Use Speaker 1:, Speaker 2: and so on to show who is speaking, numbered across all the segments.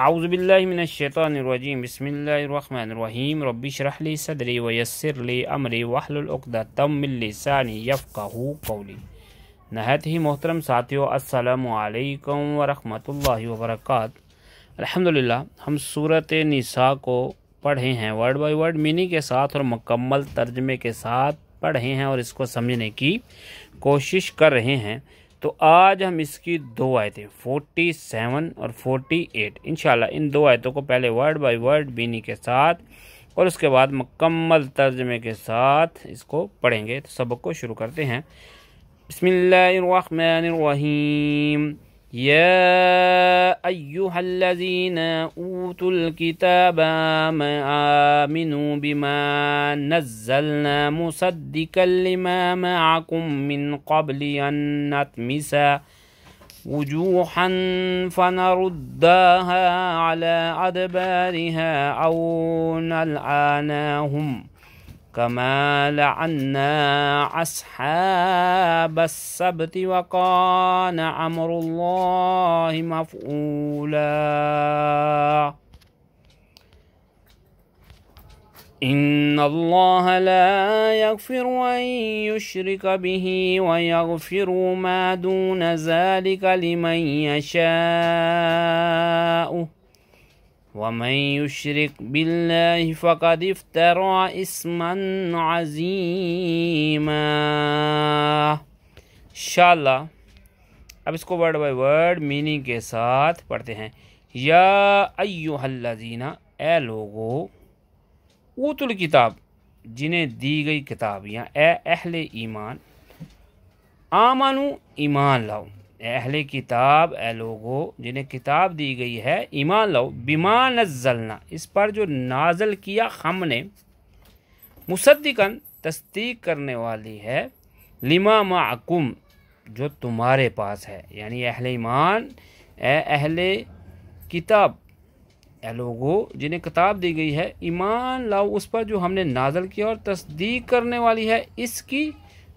Speaker 1: आउज़बिल्लिमिनशैतरजीम बसमीम रबी शरहली सदरी वयसरली अमरी वहलतमिलसानी यफ़ाहू कौली नहत ही मोहतरम साथियों असलकम वरहमल वर्क अलहमदिल्ला हम सूरत निसा को पढ़े हैं वर्ड बाई वर्ड मीनिंग के साथ और मकम्मल तर्जमे के साथ पढ़े हैं और इसको समझने की कोशिश कर रहे हैं तो आज हम इसकी दो आयतें सेवन और 48 इनशाला इन दो आयतों को पहले वर्ड बाय वर्ड बीनी के साथ और उसके बाद मकम्मल तर्जमे के साथ इसको पढ़ेंगे तो सबक को शुरू करते हैं बसमिल्लाम يا أيها الذين أوتوا الكتاب آمنوا بما نزلنا مصدقا لما معكم من قبل أن نطمس وجوحا فنردها على أدبارها أو نلعناهم كما لعنا أصحاب السبت وكان أمر الله مفعولا إن الله لا يغفر أن يشرك به ويغفر ما دون ذلك لمن يشاء ومن يشرك بالله فقد افترى اسما عظيما शाला अब इसको वर्ड बाय वर्ड मीनिंग के साथ पढ़ते हैं या अयो हल्लाजीना ए लोगो उतुल किताब जिन्हें दी गई किताब या ए अहले ईमान आमानू ईमान लाओ अहल किताब ए लोगो जिन्हें किताब दी गई है ईमान लो बीमान नजलना इस पर जो नाजल किया हमने मुसदिकन तस्दीक करने वाली है लिमा माकुम जो तुम्हारे पास है यानी अहल ईमान एहल किताब ए लोगो जिन्हें किताब दी गई है ईमान लाओ उस पर जो हमने नाजल किया और तस्दीक करने वाली है इसकी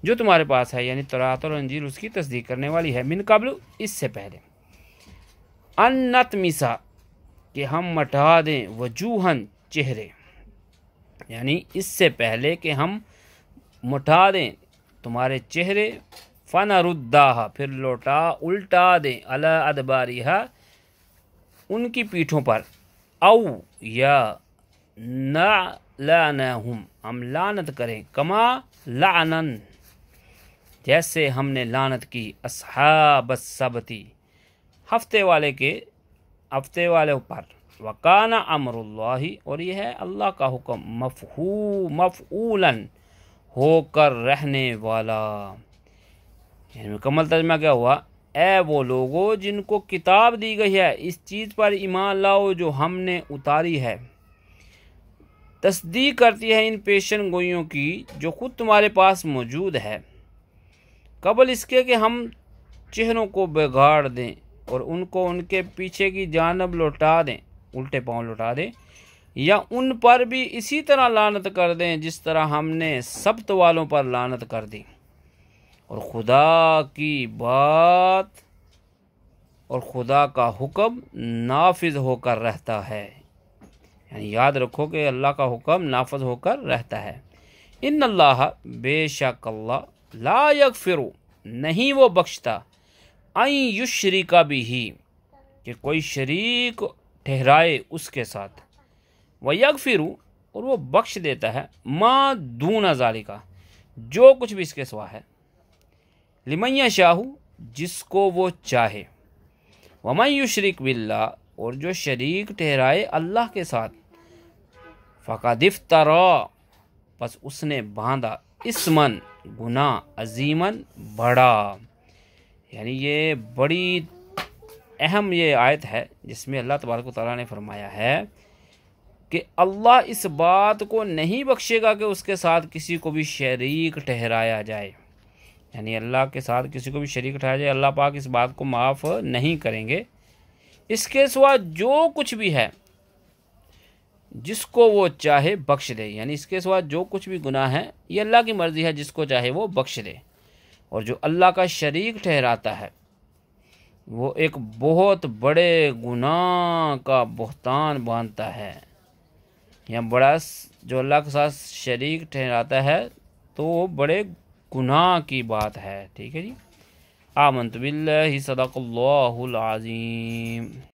Speaker 1: जो तुम्हारे पास है यानी तरात और अंजीर उसकी तस्दीक करने वाली है मिन कबल इससे पहले अन्नत मिसा कि हम मटा दें वजूहन चेहरे यानी इससे पहले कि हम मटा दें तुम्हारे चेहरे फ़नरुद्दाह फिर लौटा उल्टा दें अला अदबारी उनकी पीठों पर औ या ना लाना हम लानत करें कमा लानन जैसे हमने लानत की असहाब सबती हफ्ते वाले के हफ्ते वाले ऊपर वकाना अमर और यह है अल्लाह का हुक्म मफहू मफूलन होकर रहने वाला मुकम्मल तर्जमा क्या हुआ ए वो लोगों जिनको किताब दी गई है इस चीज़ पर ईमान लाओ जो हमने उतारी है तस्दीक करती है इन पेशन गोइयों की जो खुद तुम्हारे पास मौजूद है कबल इसके कि हम चेहरों को बिगाड़ दें और उनको उनके पीछे की जानब लौटा दें उल्टे पाँव लौटा दें या उन पर भी इसी तरह लानत कर दें जिस तरह हमने सब्त वालों पर लानत कर दी और खुदा की बात और खुदा का हुक्म नाफिज होकर रहता है यानी याद रखो कि अल्लाह का हुक्म नाफज होकर रहता है इन अल्लाह बेशक अल्लाह लायक फिर नहीं वो बख्शता आई युशरी का भी ही कि कोई शरीक ठहराए उसके साथ वह यक फिरू और वो बख्श देता है माँ दून अजारी का जो कुछ भी इसके सवा है लिमैया शाहू जिसको वो चाहे वमयू शरीक बिल्ला और जो शरीक ठहराए अल्लाह के साथ फ़कादिफ तरा बस उसने बांधा इसमन गुना अजीमन बड़ा यानी ये बड़ी अहम ये आयत है जिसमें अल्लाह तबारक तला ने फरमाया है कि अल्लाह इस बात को नहीं बख्शेगा कि उसके साथ किसी को भी शरीक ठहराया जाए यानी अल्लाह के साथ किसी को भी शरीक ठहराया जाए अल्लाह पाक इस बात को माफ़ नहीं करेंगे इसके सिवा जो कुछ भी है जिसको वो चाहे बख्श दे यानी इसके सिवा जो कुछ भी गुनाह है ये अल्लाह की मर्ज़ी है जिसको चाहे वो बख्श दे और जो अल्लाह का शरीक ठहराता है वो एक बहुत बड़े गुनाह का बहतान बांधता है या बड़ा जो अल्लाह के साथ शरीक ठहराता है तो वो बड़े गुनाह की बात है ठीक है जी आमंत बिल्ला सदाकल्लाज़ीम